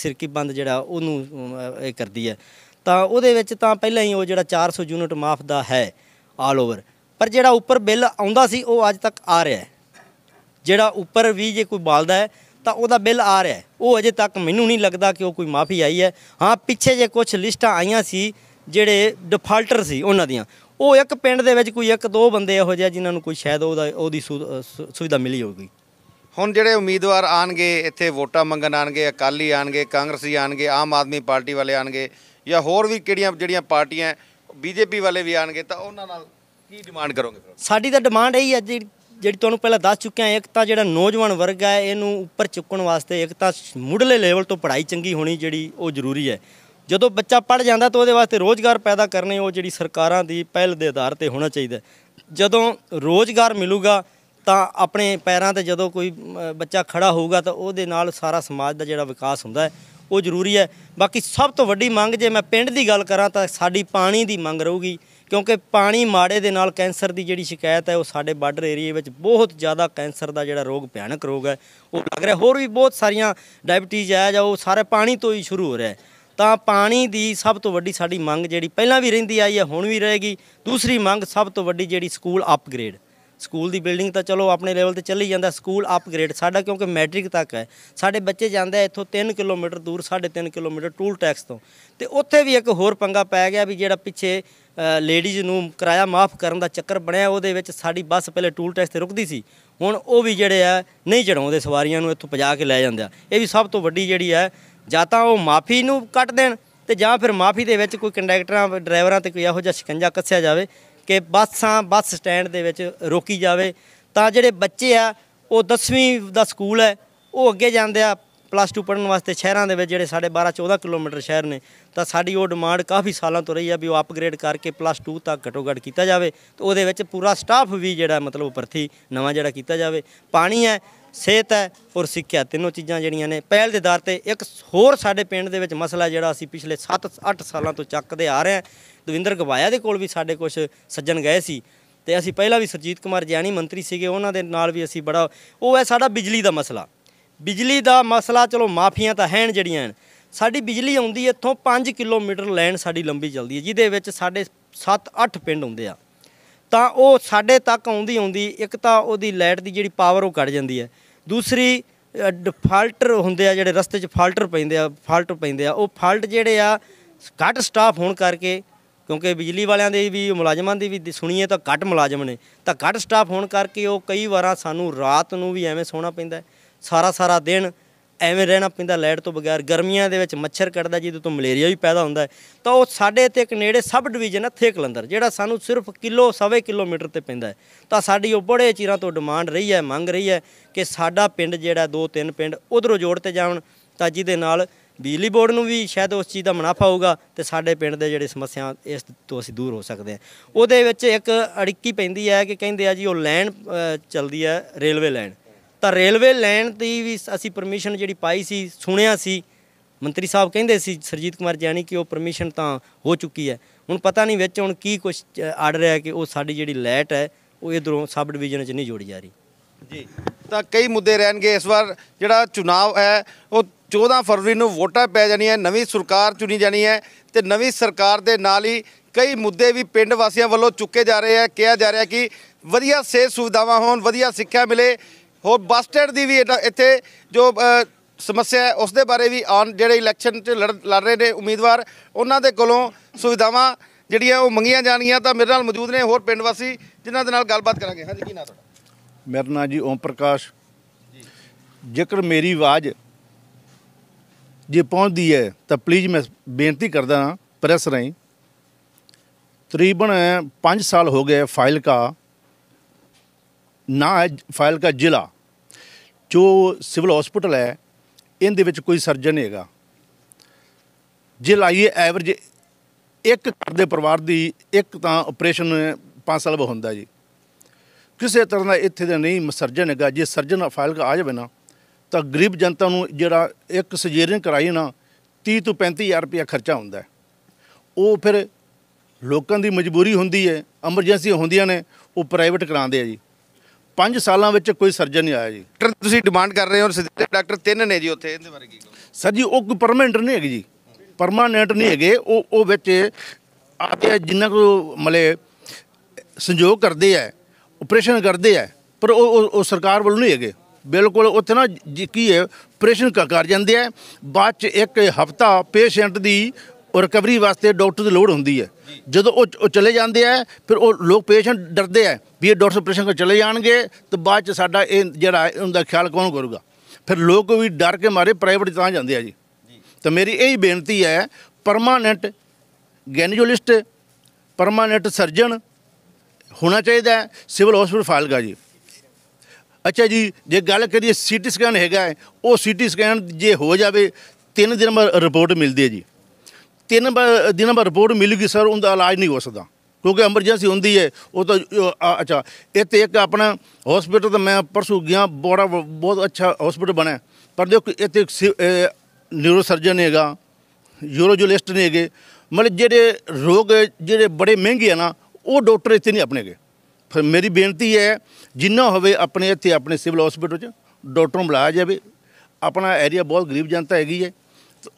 ਸਿਰਕੀ ਬੰਦ ਜਿਹੜਾ ਉਹਨੂੰ ਇਹ ਕਰਦੀ ਹੈ ਤਾਂ ਉਹਦੇ ਵਿੱਚ ਤਾਂ ਪਹਿਲਾਂ ਹੀ ਉਹ ਜਿਹੜਾ 400 ਯੂਨਿਟ ਮਾਫ ਦਾ ਹੈ ਆਲ ਓਵਰ ਪਰ ਜਿਹੜਾ ਉੱਪਰ ਬਿੱਲ ਆਉਂਦਾ ਸੀ ਉਹ ਅੱਜ ਤੱਕ ਆ ਰਿਹਾ ਹੈ ਜਿਹੜਾ ਉੱਪਰ ਵੀ ਜੇ ਕੋਈ ਬਾਲਦਾ ਹੈ ਤਾਂ ਉਹਦਾ ਬਿੱਲ ਆ ਰਿਹਾ ਉਹ ਅਜੇ ਤੱਕ ਮੈਨੂੰ ਨਹੀਂ ਲੱਗਦਾ ਕਿ ਉਹ ਕੋਈ ਮਾਫੀ ਆਈ ਹੈ ਹਾਂ ਪਿੱਛੇ ਜੇ ਕੁਝ ਲਿਸਟਾਂ ਆਈਆਂ ਸੀ ਜਿਹੜੇ ਡਿਫਾਲਟਰ ਸੀ ਉਹਨਾਂ ਦੀਆਂ ਉਹ ਇੱਕ ਪਿੰਡ ਦੇ ਵਿੱਚ ਕੋਈ ਇੱਕ ਦੋ ਬੰਦੇ ਇਹੋ ਜਿਹੇ ਜਿਨ੍ਹਾਂ ਨੂੰ ਕੋਈ ਸ਼ਾਇਦ ਉਹਦਾ ਉਹਦੀ ਸੁਵਿਧਾ ਮਿਲੀ ਹੋਊਗੀ ਹੁਣ ਜਿਹੜੇ ਉਮੀਦਵਾਰ ਆਣਗੇ ਇੱਥੇ ਵੋਟਾਂ ਮੰਗਣ ਆਣਗੇ ਅਕਾਲੀ ਆਣਗੇ ਕਾਂਗਰਸੀ ਆਣਗੇ ਆਮ ਆਦਮੀ ਪਾਰਟੀ ਵਾਲੇ ਆਣਗੇ ਜਾਂ ਹੋਰ ਵੀ ਕਿਹੜੀਆਂ ਜਿਹੜੀਆਂ ਪਾਰਟੀਆਂ ਬੀਜੇਪੀ ਵਾਲੇ ਵੀ ਆਣਗੇ ਤਾਂ ਉਹਨਾਂ ਨਾਲ ਕੀ ਡਿਮਾਂਡ ਕਰੋਗੇ ਸਾਡੀ ਤਾਂ ਡਿਮਾਂਡ ਇਹੀ ਹੈ ਜੀ ਜਿਹੜੀ ਤੁਹਾਨੂੰ ਪਹਿਲਾਂ ਦੱਸ ਚੁੱਕਿਆ ਇੱਕ ਤਾਂ ਜਿਹੜਾ ਨੌਜਵਾਨ ਵਰਗ ਹੈ ਇਹਨੂੰ ਉੱਪਰ ਚੁੱਕਣ ਵਾਸਤੇ ਇੱਕ ਤਾਂ ਮੁੱਢਲੇ ਲੈਵਲ ਤੋਂ ਪੜ੍ਹਾਈ ਚੰਗੀ ਹੋਣੀ ਜਿਹੜੀ ਉਹ ਜ਼ਰੂਰੀ ਹੈ ਜਦੋਂ ਬੱਚਾ ਪੜ ਜਾਂਦਾ ਤਾਂ ਉਹਦੇ ਵਾਸਤੇ ਰੋਜ਼ਗਾਰ ਪੈਦਾ ਕਰਨੇ ਉਹ ਜਿਹੜੀ ਸਰਕਾਰਾਂ ਦੀ ਪਹਿਲ ਦੇ ਆਧਾਰ ਤੇ ਹੋਣਾ ਚਾਹੀਦਾ ਜਦੋਂ ਰੋਜ਼ਗਾਰ ਮਿਲੂਗਾ ਤਾਂ ਆਪਣੇ ਪੈਰਾਂ ਤੇ ਜਦੋਂ ਕੋਈ ਬੱਚਾ ਖੜਾ ਹੋਊਗਾ ਤਾਂ ਉਹਦੇ ਨਾਲ ਸਾਰਾ ਸਮਾਜ ਦਾ ਜਿਹੜਾ ਵਿਕਾਸ ਹੁੰਦਾ ਹੈ ਉਹ ਜ਼ਰੂਰੀ ਹੈ ਬਾਕੀ ਸਭ ਤੋਂ ਵੱਡੀ ਮੰਗ ਜੇ ਮੈਂ ਪਿੰਡ ਦੀ ਗੱਲ ਕਰਾਂ ਤਾਂ ਸਾਡੀ ਪਾਣੀ ਦੀ ਮੰਗ ਰਹੂਗੀ ਕਿਉਂਕਿ ਪਾਣੀ ਮਾੜੇ ਦੇ ਨਾਲ ਕੈਂਸਰ ਦੀ ਜਿਹੜੀ ਸ਼ਿਕਾਇਤ ਹੈ ਉਹ ਸਾਡੇ ਬਾਰਡਰ ਏਰੀਆ ਵਿੱਚ ਬਹੁਤ ਜ਼ਿਆਦਾ ਕੈਂਸਰ ਦਾ ਜਿਹੜਾ ਰੋਗ ਭਿਆਨਕ ਰੋਗ ਹੈ ਉਹ ਲੱਗ ਰਿਹਾ ਹੋਰ ਵੀ ਬਹੁਤ ਸਾਰੀਆਂ ਡਾਇਬਟੀਜ਼ ਆ ਜਾਂ ਉਹ ਸਾਰੇ ਪਾਣੀ ਤੋਂ ਹੀ ਸ਼ੁਰੂ ਹੋ ਰਿਹਾ ਤਾਂ ਪਾਣੀ ਦੀ ਸਭ ਤੋਂ ਵੱਡੀ ਸਾਡੀ ਮੰਗ ਜਿਹੜੀ ਪਹਿਲਾਂ ਵੀ ਰਹਿੰਦੀ ਆਈ ਹੈ ਹੁਣ ਵੀ ਰਹੇਗੀ ਦੂਸਰੀ ਮੰਗ ਸਭ ਤੋਂ ਵੱਡੀ ਜਿਹੜੀ ਸਕੂਲ ਅਪਗ੍ਰੇਡ ਸਕੂਲ ਦੀ ਬਿਲਡਿੰਗ ਤਾਂ ਚਲੋ ਆਪਣੇ ਲੈਵਲ ਤੇ ਚੱਲੀ ਜਾਂਦਾ ਸਕੂਲ ਅਪਗ੍ਰੇਡ ਸਾਡਾ ਕਿਉਂਕਿ ਮੈਟ੍ਰਿਕ ਤੱਕ ਹੈ ਸਾਡੇ ਬੱਚੇ ਜਾਂਦੇ ਇੱਥੋਂ 3 ਕਿਲੋਮੀਟਰ ਦੂਰ 3.5 ਕਿਲੋਮੀਟਰ ਟੂਲ ਟੈਕਸ ਤੋਂ ਤੇ ਉੱਥੇ ਵੀ ਇੱਕ ਹੋਰ ਪੰਗਾ ਪੈ ਗਿਆ ਵੀ ਜਿਹੜਾ ਪਿੱਛੇ ਲੇਡੀਜ਼ ਨੂੰ ਕਿਰਾਇਆ ਮਾਫ ਕਰਨ ਦਾ ਚੱਕਰ ਬਣਿਆ ਉਹਦੇ ਵਿੱਚ ਸਾਡੀ ਬੱਸ ਪਹਿਲੇ ਟੂਲ ਟੈਕਸ ਤੇ ਰੁਕਦੀ ਸੀ ਹੁਣ ਉਹ ਵੀ ਜਿਹੜੇ ਆ ਨਹੀਂ ਚੜਾਉਂਦੇ ਸਵਾਰੀਆਂ ਨੂੰ ਇੱਥੋਂ ਪਜਾ ਕੇ ਲੈ ਜਾਂਦੇ ਆ ਇਹ ਵੀ ਸਭ ਤੋਂ ਵੱਡੀ ਜਿਹੜੀ ਹੈ ਜਾਂ ਤਾਂ ਉਹ ਮਾਫੀ ਨੂੰ ਕੱਟ ਦੇਣ ਤੇ ਜਾਂ ਫਿਰ ਮਾਫੀ ਦੇ ਵਿੱਚ ਕੋਈ ਕੰਡਕਟਰਾਂ ਡਰਾਈਵਰਾਂ ਤੇ ਕੋਈ ਇਹੋ ਜਿਹਾ ਸ਼ਿਕੰਜਾ ਕੱਸਿਆ ਜਾਵੇ ਕਿ ਬੱਸਾਂ ਬੱਸ ਸਟੈਂਡ ਦੇ ਵਿੱਚ ਰੋਕੀ ਜਾਵੇ ਤਾਂ ਜਿਹੜੇ ਬੱਚੇ ਆ ਉਹ 10ਵੀਂ ਦਾ ਸਕੂਲ ਹੈ ਉਹ ਅੱਗੇ ਜਾਂਦੇ ਆ ਪਲੱਸ 2 ਪੜਨ ਵਾਸਤੇ ਸ਼ਹਿਰਾਂ ਦੇ ਵਿੱਚ ਜਿਹੜੇ ਸਾਡੇ 12 14 ਕਿਲੋਮੀਟਰ ਸ਼ਹਿਰ ਨੇ ਤਾਂ ਸਾਡੀ ਉਹ ਡਿਮਾਂਡ ਕਾਫੀ ਸਾਲਾਂ ਤੋਂ ਰਹੀ ਆ ਵੀ ਉਹ ਅਪਗ੍ਰੇਡ ਕਰਕੇ ਪਲੱਸ 2 ਤੱਕ ਘਟੋ ਘਟ ਕੀਤਾ ਜਾਵੇ ਤੇ ਉਹਦੇ ਵਿੱਚ ਪੂਰਾ ਸਟਾਫ ਵੀ ਜਿਹੜਾ ਮਤਲਬ ਭਰਤੀ ਨਵਾਂ ਜਿਹੜਾ ਕੀਤਾ ਜਾਵੇ ਪਾਣੀ ਹੈ ਸਿਹਤ ਹੈ ਔਰ ਸਿੱਖਿਆ ਤਿੰਨੋਂ ਚੀਜ਼ਾਂ ਜਿਹੜੀਆਂ ਨੇ ਪਹਿਲ ਦੇ ਦਰ ਤੇ ਇੱਕ ਹੋਰ ਸਾਡੇ ਪਿੰਡ ਦੇ ਵਿੱਚ ਮਸਲਾ ਜਿਹੜਾ ਅਸੀਂ ਪਿਛਲੇ 7-8 ਸਾਲਾਂ ਤੋਂ ਚੱਕਦੇ ਆ ਰਹੇ ਹਾਂ ਦਵਿੰਦਰ ਗਵਾਇਆ ਦੇ ਕੋਲ ਵੀ ਸਾਡੇ ਕੁਝ ਸੱਜਣ ਗਏ ਸੀ ਤੇ ਅਸੀਂ ਪਹਿਲਾਂ ਵੀ ਸਰਜੀਤ ਕੁਮਾਰ ਜੈਣੀ ਮੰਤਰੀ ਸੀਗੇ ਉਹਨਾਂ ਦੇ ਨਾਲ ਵੀ ਅਸੀਂ ਬੜਾ ਉਹ ਹੈ ਸਾਡਾ ਬਿਜਲੀ ਦਾ ਮਸਲਾ ਬਿਜਲੀ ਦਾ ਮਸਲਾ ਚਲੋ ਮਾਫੀਆਂ ਤਾਂ ਹੈਣ ਜਿਹੜੀਆਂ ਹਨ ਸਾਡੀ ਬਿਜਲੀ ਆਉਂਦੀ ਇੱਥੋਂ 5 ਕਿਲੋਮੀਟਰ ਲੈਣ ਸਾਡੀ ਲੰਬੀ ਚੱਲਦੀ ਹੈ ਜਿਹਦੇ ਵਿੱਚ ਸਾਡੇ 7-8 ਪਿੰਡ ਹੁੰਦੇ ਆ ਤਾਂ ਉਹ ਸਾਡੇ ਤੱਕ ਆਉਂਦੀ ਆਉਂਦੀ ਇੱਕ ਤਾਂ ਉਹਦੀ ਲਾਈਟ ਦੀ ਜਿਹੜੀ ਪਾਵਰ ਉਹ ਕੱਢ ਜਾਂਦੀ ਹੈ ਦੂਸਰੀ ਡਿਫਾਲਟਰ ਹੁੰਦੇ ਆ ਜਿਹੜੇ ਰਸਤੇ 'ਚ ਫਾਲਟਰ ਪੈਂਦੇ ਆ ਫਾਲਟ ਪੈਂਦੇ ਆ ਉਹ ਫਾਲਟ ਜਿਹੜੇ ਆ ਘੱਟ ਸਟਾਫ ਹੋਣ ਕਰਕੇ ਕਿਉਂਕਿ ਬਿਜਲੀ ਵਾਲਿਆਂ ਦੇ ਵੀ ਮੁਲਾਜ਼ਮਾਂ ਦੀ ਵੀ ਸੁਣੀਏ ਤਾਂ ਘੱਟ ਮੁਲਾਜ਼ਮ ਨੇ ਤਾਂ ਘੱਟ ਸਟਾਫ ਹੋਣ ਕਰਕੇ ਉਹ ਕਈ ਵਾਰਾਂ ਸਾਨੂੰ ਰਾਤ ਨੂੰ ਵੀ ਐਵੇਂ ਸੌਣਾ ਪੈਂਦਾ ਸਾਰਾ ਸਾਰਾ ਦਿਨ ਐਵੇਂ ਰਹਿਣਾ ਪੈਂਦਾ ਲਾਈਟ ਤੋਂ ਬਗੈਰ ਗਰਮੀਆਂ ਦੇ ਵਿੱਚ ਮੱਛਰ ਕੱਟਦਾ ਜਿਹਦੇ ਤੋਂ ਮਲੇਰੀਆ ਵੀ ਪੈਦਾ ਹੁੰਦਾ ਤਾਂ ਉਹ ਸਾਡੇ ਇੱਥੇ ਇੱਕ ਨੇੜੇ ਸਬ ਡਿਵੀਜ਼ਨ ਹੈ ਥੇਕਲੰਦਰ ਜਿਹੜਾ ਸਾਨੂੰ ਸਿਰਫ ਕਿਲੋ ਸਵੇ ਕਿਲੋਮੀਟਰ ਤੇ ਪੈਂਦਾ ਤਾਂ ਸਾਡੀ ਉਹ ਬੜੇ ਚਿਰਾਂ ਤੋਂ ਡਿਮਾਂਡ ਰਹੀ ਹੈ ਮੰਗ ਰਹੀ ਹੈ ਕਿ ਸਾਡਾ ਪਿੰਡ ਜਿਹੜਾ ਦੋ ਤਿੰਨ ਪਿੰਡ ਉਧਰੋਂ ਜੋੜ ਤੇ ਜਾਵਣ ਤਾਂ ਜਿਹਦੇ ਨਾਲ ਬਿਜਲੀ ਬੋਰਡ ਨੂੰ ਵੀ ਸ਼ਾਇਦ ਉਸ ਚੀਜ਼ ਦਾ ਮੁਨਾਫਾ ਹੋਊਗਾ ਤੇ ਸਾਡੇ ਪਿੰਡ ਦੇ ਜਿਹੜੇ ਸਮੱਸਿਆ ਇਸ ਤੋਂ ਅਸੀਂ ਦੂਰ ਹੋ ਸਕਦੇ ਹਾਂ ਉਹਦੇ ਵਿੱਚ ਇੱਕ ਅੜਿੱਕੀ ਪੈਂਦੀ ਹੈ ਕਿ ਕਹਿੰਦੇ ਆ ਜੀ ਉਹ ਲੈਣ ਚੱਲਦੀ ਹੈ ਰੇਲਵੇ ਲੈਣ ਤਾਂ ਰੇਲਵੇ ਲੈਣ ਦੀ ਵੀ ਅਸੀਂ ਪਰਮਿਸ਼ਨ ਜਿਹੜੀ ਪਾਈ ਸੀ ਸੁਣਿਆ ਸੀ ਮੰਤਰੀ ਸਾਹਿਬ ਕਹਿੰਦੇ ਸੀ ਸਰਜੀਤ ਕੁਮਾਰ ਜਾਨੀ ਕਿ ਉਹ ਪਰਮਿਸ਼ਨ ਤਾਂ ਹੋ ਚੁੱਕੀ ਹੈ ਹੁਣ ਪਤਾ ਨਹੀਂ ਵਿੱਚ ਹੁਣ ਕੀ ਕੁਝ ਆੜ ਰਿਹਾ ਕਿ ਉਹ ਸਾਡੀ ਜਿਹੜੀ ਲੈਟ ਹੈ ਉਹ ਇਧਰੋਂ ਸਬ ਡਿਵੀਜ਼ਨ 'ਚ ਨਹੀਂ ਜੋੜੀ ਜਾ ਰਹੀ ਜੀ ਤਾਂ ਕਈ ਮੁੱਦੇ ਰਹਿਣਗੇ ਇਸ ਵਾਰ ਜਿਹੜਾ ਚੋਣ ਹੈ ਉਹ 14 ਫਰਵਰੀ ਨੂੰ ਵੋਟਾਂ ਪੈ ਜਾਣੀਆਂ ਨਵੀਂ ਸਰਕਾਰ ਚੁਣੀ ਜਾਣੀ ਹੈ ਤੇ ਨਵੀਂ ਸਰਕਾਰ ਦੇ ਨਾਲ ਹੀ ਕਈ ਮੁੱਦੇ ਵੀ ਪਿੰਡ ਵਾਸੀਆਂ ਵੱਲੋਂ ਚੁੱਕੇ ਜਾ ਰਹੇ ਆ ਕਿਹਾ ਜਾ ਰਿਹਾ ਕਿ ਵਧੀਆ ਸਿਹਤ ਸੁਵਿਧਾਵਾਂ ਹੋਣ ਵਧੀਆ ਸਿੱਖਿਆ ਮਿਲੇ ਹੋਰ ਬੱਸ ਸਟੈਂਡ ਦੀ ਵੀ ਇੱਥੇ ਜੋ ਸਮੱਸਿਆ ਹੈ ਉਸ ਦੇ ਬਾਰੇ ਵੀ ਆਨ ਜਿਹੜੇ ਇਲੈਕਸ਼ਨ 'ਚ ਲੜ ਰਹੇ ਨੇ ਉਮੀਦਵਾਰ ਉਹਨਾਂ ਦੇ ਕੋਲੋਂ ਸੁਵਿਧਾਵਾਂ ਜਿਹੜੀਆਂ ਉਹ ਮੰਗੀਆਂ ਜਾਣੀਆਂ ਤਾਂ ਮੇਰੇ ਨਾਲ ਮੌਜੂਦ ਨੇ ਹੋਰ ਪਿੰਡ ਵਾਸੀ ਜਿਨ੍ਹਾਂ ਦੇ ਨਾਲ ਗੱਲਬਾਤ ਕਰਾਂਗੇ ਹਾਂਜੀ ਕੀ ਨਾਮ ਤੁਹਾਡਾ ਮੇਰਾ ਨਾਮ ਜੀ ਓਮ ਪ੍ਰਕਾਸ਼ ਜੇਕਰ ਮੇਰੀ ਆਵਾਜ਼ ਜੇ ਪਹੁੰਚਦੀ ਹੈ ਤਾਂ ਪਲੀਜ਼ ਮੈਂ ਬੇਨਤੀ ਕਰਦਾ ਹਾਂ ਪ੍ਰੈਸ ਰਹੀਂ ਤਰੀਬਨ 5 ਸਾਲ ਹੋ ਗਏ ਫਾਈਲ ਕਾ ਨਾ ਹੈ ਫਾਈਲ ਕਾ ਜ਼ਿਲ੍ਹਾ ਜੋ ਸਿਵਲ ਹਸਪੀਟਲ ਹੈ ਇਹਦੇ ਵਿੱਚ ਕੋਈ ਸਰਜਨ ਹੈਗਾ ਜੇ ਲਾਈਏ ਐਵਰੇਜ ਇੱਕ ਘਰ ਦੇ ਪਰਿਵਾਰ ਦੀ ਇੱਕ ਤਾਂ ਆਪਰੇਸ਼ਨ 5 ਸਾਲ ਬਹੁੰਦਾ ਜੀ ਕਿਸੇ ਤਰ੍ਹਾਂ ਦਾ ਇੱਥੇ ਦਾ ਨਹੀਂ ਸਰਜਨ ਹੈਗਾ ਜੇ ਸਰਜਨ ਫਾਈਲ ਕਾ ਆ ਜਾਵੇ ਨਾ ਤਾਂ ਗਰੀਬ ਜਨਤਾ ਨੂੰ ਜਿਹੜਾ ਇੱਕ ਸਰਜਰੀਨ ਕਰਾਈ ਨਾ 30 ਤੋਂ 35000 ਰੁਪਇਆ ਖਰਚਾ ਹੁੰਦਾ ਉਹ ਫਿਰ ਲੋਕਾਂ ਦੀ ਮਜਬੂਰੀ ਹੁੰਦੀ ਹੈ ਐਮਰਜੈਂਸੀ ਹੁੰਦੀਆਂ ਨੇ ਉਹ ਪ੍ਰਾਈਵੇਟ ਕਰਾਉਂਦੇ ਆ ਜੀ 5 ਸਾਲਾਂ ਵਿੱਚ ਕੋਈ ਸਰਜਨ ਨਹੀਂ ਆਇਆ ਜੀ ਡਾਕਟਰ ਤੁਸੀਂ ਡਿਮਾਂਡ ਕਰ ਰਹੇ ਹੋ ਸਿੱਧੇ ਡਾਕਟਰ ਤਿੰਨ ਨੇ ਜੀ ਉੱਥੇ ਇਹਦੇ ਬਾਰੇ ਕੀ ਸਰ ਜੀ ਉਹ ਕੋਈ ਪਰਮਨੈਂਟ ਨਹੀਂ ਹੈਗੇ ਜੀ ਪਰਮਾਨੈਂਟ ਨਹੀਂ ਹੈਗੇ ਉਹ ਉਹ ਵਿੱਚ ਆਪਿਆ ਜਿੰਨਾ ਕੋ ਮਲੇ ਸੰਯੋਗ ਕਰਦੇ ਆ ਆਪਰੇਸ਼ਨ ਕਰਦੇ ਆ ਪਰ ਉਹ ਉਹ ਸਰਕਾਰ ਵੱਲੋਂ ਨਹੀਂ ਹੈਗੇ ਬਿਲਕੁਲ ਉੱਥੇ ਨਾ ਕੀ ਹੈ ਆਪਰੇਸ਼ਨ ਕਰ ਜਾਂਦੇ ਆ ਬਾਅਦ ਚ ਇੱਕ ਹਫਤਾ ਪੇਸ਼ੈਂਟ ਦੀ ਰਿਕਵਰੀ ਵਾਸਤੇ ਡਾਕਟਰ ਦੀ ਲੋੜ ਹੁੰਦੀ ਹੈ ਜਦੋਂ ਉਹ ਉਹ ਚਲੇ ਜਾਂਦੇ ਆ ਫਿਰ ਉਹ ਲੋਕ ਪੇਸ਼ੈਂਟ ਡਰਦੇ ਆ ਵੀ ਇਹ ਡਾਕਟਰ ਆਪਰੇਸ਼ਨ ਕਰ ਚਲੇ ਜਾਣਗੇ ਤੇ ਬਾਅਦ ਚ ਸਾਡਾ ਇਹ ਜਿਹੜਾ ਉਹਦਾ ਖਿਆਲ ਕੌਣ ਕਰੂਗਾ ਫਿਰ ਲੋਕ ਵੀ ਡਰ ਕੇ ਮਾਰੇ ਪ੍ਰਾਈਵੇਟ ਤਾਂ ਜਾਂਦੇ ਆ ਜੀ ਤਾਂ ਮੇਰੀ ਇਹ ਹੀ ਬੇਨਤੀ ਹੈ ਪਰਮਾਨੈਂਟ ਗੈਨੇਜੋਲਿਸਟ ਪਰਮਾਨੈਂਟ ਸਰਜਨ ਹੋਣਾ ਚਾਹੀਦਾ ਹੈ ਸਿਵਲ ਹਸਪੀਟਲ ਫਾਲਗਾ ਜੀ ਅੱਛਾ ਜੀ ਜੇ ਗੱਲ ਕਰੀਏ ਸੀਟੀ ਸਕੈਨ ਹੈਗਾ ਉਹ ਸੀਟੀ ਸਕੈਨ ਜੇ ਹੋ ਜਾਵੇ ਤਿੰਨ ਦਿਨ ਬਾਅਦ ਰਿਪੋਰਟ ਮਿਲਦੀ ਹੈ ਜੀ ਤਿੰਨ ਦਿਨ ਬਾਅਦ ਰਿਪੋਰਟ ਮਿਲੂਗੀ ਸਰ ਉਹਦਾ ਇਲਾਜ ਨਹੀਂ ਹੋ ਸਕਦਾ ਕਿਉਂਕਿ ਐਮਰਜੈਂਸੀ ਹੁੰਦੀ ਹੈ ਉਹ ਤਾਂ ਅੱਛਾ ਇੱਥੇ ਇੱਕ ਆਪਣਾ ਹਸਪੀਟਲ ਤਾਂ ਮੈਂ ਪਰਸੂ ਗਿਆ ਬੜਾ ਬਹੁਤ ਅੱਛਾ ਹਸਪੀਟਲ ਬਣਿਆ ਪਰ ਦੇਖੋ ਇੱਥੇ ਨਿਊਰੋ ਸਰਜਨ ਹੈਗਾ ਯੂਰੋਜੋਲਿਸਟ ਨਹੀਂ ਹੈਗੇ ਮਤਲਬ ਜਿਹੜੇ ਰੋਗ ਜਿਹੜੇ ਬੜੇ ਮਹਿੰਗੇ ਆ ਨਾ ਉਹ ਡਾਕਟਰ ਇੱਥੇ ਨਹੀਂ ਆਪਣੇਗੇ ਫਿਰ ਮੇਰੀ ਬੇਨਤੀ ਹੈ ਜਿੰਨਾ ਹੋਵੇ ਆਪਣੇ ਇੱਥੇ ਆਪਣੇ ਸਿਵਲ ਹਸਪੀਟਲ 'ਚ ਡਾਕਟਰ ਬੁਲਾਇਆ ਜਾਵੇ ਆਪਣਾ ਏਰੀਆ ਬਹੁਤ ਗਰੀਬ ਜਨਤਾ ਹੈਗੀ ਹੈ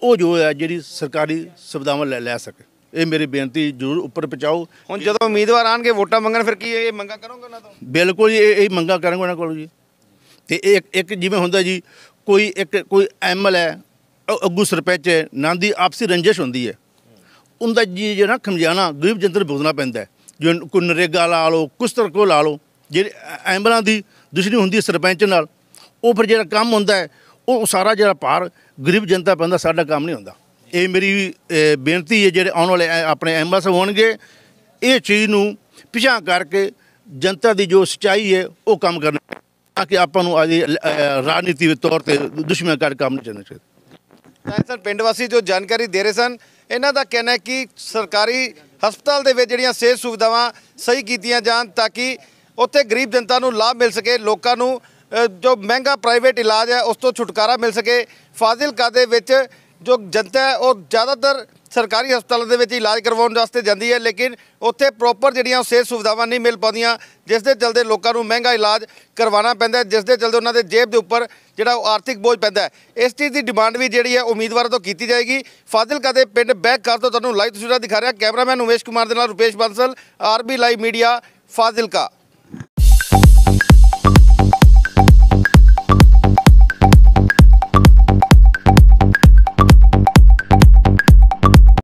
ਉਹ ਜੋ ਹੈ ਜਿਹੜੀ ਸਰਕਾਰੀ ਸੁਵਿਧਾਵਾਂ ਲੈ ਲੈ ਸਕੇ ਇਹ ਮੇਰੀ ਬੇਨਤੀ ਜ਼ਰੂਰ ਉੱਪਰ ਪਹੁੰਚਾਓ ਹੁਣ ਜਦੋਂ ਉਮੀਦਵਾਰ ਆਣਗੇ ਵੋਟਾਂ ਮੰਗਣ ਫਿਰ ਕੀ ਇਹ ਮੰਗਾ ਕਰੋਗੇ ਉਹਨਾਂ ਤੋਂ ਬਿਲਕੁਲ ਇਹ ਇਹ ਮੰਗਾ ਕਰਾਂਗੇ ਉਹਨਾਂ ਕੋਲ ਜੀ ਤੇ ਇੱਕ ਇੱਕ ਜਿਵੇਂ ਹੁੰਦਾ ਜੀ ਕੋਈ ਇੱਕ ਕੋਈ ਐਮਐਲ ਹੈ ਅੱਗੂ ਸਰਪੰਚ ਹੈ ਨਾਂ ਦੀ ਆਪਸੀ ਰੰਜਿਸ਼ ਹੁੰਦੀ ਹੈ ਉਹਦਾ ਜੀ ਜਿਹੜਾ ਖਮਜਾਣਾ ਗਰੀਬ ਜਨਤਾ ਨੂੰ ਪੈਂਦਾ ਜੋ ਕੋਈ ਨਰੇਗਾ ਲਾ ਲਓ ਕੁਸਤਰ ਕੋ ਲਾ ਲਓ ਜਿਹੜੇ ਐਂਬਲਾਂ ਦੀ ਦੁਸ਼ਮਣੀ ਹੁੰਦੀ ਹੈ ਸਰਪੰਚ ਨਾਲ ਉਹ ਫਿਰ ਜਿਹੜਾ ਕੰਮ ਹੁੰਦਾ ਹੈ ਉਹ ਸਾਰਾ ਜਿਹੜਾ ਭਾਰ ਗਰੀਬ ਜਨਤਾ ਪੈਂਦਾ ਸਾਡਾ ਕੰਮ ਨਹੀਂ ਹੁੰਦਾ ਇਹ ਮੇਰੀ ਬੇਨਤੀ ਹੈ ਜਿਹੜੇ ਆਉਣ ਵਾਲੇ ਆਪਣੇ ਐਂਬਲਸ ਹੋਣਗੇ ਇਹ ਚੀਜ਼ ਨੂੰ ਪਿਛਾਂ ਕਰਕੇ ਜਨਤਾ ਦੀ ਜੋ ਸਚਾਈ ਹੈ ਉਹ ਕੰਮ ਕਰਨਾ ਤਾਂ ਕਿ ਆਪਾਂ ਨੂੰ ਅਜੇ ਰਾਜਨੀਤੀ ਦੇ ਤੌਰ ਤੇ ਦੁਸ਼ਮਣ ਕਰ ਕੰਮ ਨਹੀਂ ਚੱਲਣਾ ਚਾਹੀਦਾ ਤਾਂ ਸਰ ਪਿੰਡ ਵਾਸੀ ਜੋ ਜਾਣਕਾਰੀ ਦੇ ਰਹੇ ਸਨ ਇਹਨਾਂ ਦਾ ਕਹਿਣਾ ਹੈ ਕਿ ਸਰਕਾਰੀ ਹਸਪਤਾਲ ਦੇ ਵਿੱਚ ਜਿਹੜੀਆਂ ਸਿਹਤ ਸੁਵਿਧਾਵਾਂ ਸਹੀ ਕੀਤੀਆਂ ਜਾਣ ਤਾਂ ਕਿ ਉੱਥੇ ਗਰੀਬ ਜਨਤਾ ਨੂੰ ਲਾਭ ਮਿਲ ਸਕੇ ਲੋਕਾਂ ਨੂੰ ਜੋ ਮਹਿੰਗਾ ਪ੍ਰਾਈਵੇਟ ਇਲਾਜ ਹੈ ਉਸ ਤੋਂ ਛੁਟਕਾਰਾ ਮਿਲ ਸਕੇ ਫਾਜ਼ਿਲਕਾ ਦੇ ਵਿੱਚ ਜੋ ਜਨਤਾ ਹੈ ਉਹ ਜ਼ਿਆਦਾਤਰ ਸਰਕਾਰੀ ਹਸਪਤਾਲਾਂ ਦੇ ਵਿੱਚ ਇਲਾਜ ਕਰਵਾਉਣ ਵਾਸਤੇ ਜਾਂਦੀ ਹੈ ਲੇਕਿਨ ਉੱਥੇ ਪ੍ਰੋਪਰ ਜਿਹੜੀਆਂ ਸਿਹਤ ਸੁਵਿਧਾਵਾਂ ਨਹੀਂ ਮਿਲ ਪਾਉਂਦੀਆਂ ਜਿਸ ਦੇ ਚਲਦੇ ਲੋਕਾਂ ਨੂੰ ਮਹਿੰਗਾ ਇਲਾਜ ਕਰਵਾਉਣਾ ਪੈਂਦਾ ਜਿਸ ਦੇ ਚਲਦੇ ਉਹਨਾਂ ਦੇ ਜੇਬ ਦੇ ਉੱਪਰ ਜਿਹੜਾ ਉਹ ਆਰਥਿਕ ਬੋਝ ਪੈਂਦਾ ਇਸ ਚੀਜ਼ ਦੀ ਡਿਮਾਂਡ ਵੀ ਜਿਹੜੀ ਹੈ ਉਮੀਦਵਾਰਾਂ ਤੋਂ ਕੀਤੀ ਜਾਏਗੀ ਫਾਜ਼ਿਲਕਾ ਦੇ ਪਿੰਡ ਬੈਕ ਕਰ ਤੋਂ ਤੁਹਾਨੂੰ ਲਾਈਵ ਤਸਵੀਰਾਂ ਦਿਖਾ ਰਿਹਾ ਕੈਮਰਾਮੈਨ ਉਮੇਸ਼ ਕੁਮਾਰ ਦੇ ਨਾਲ Rupesh Bansal RB live media Fazilka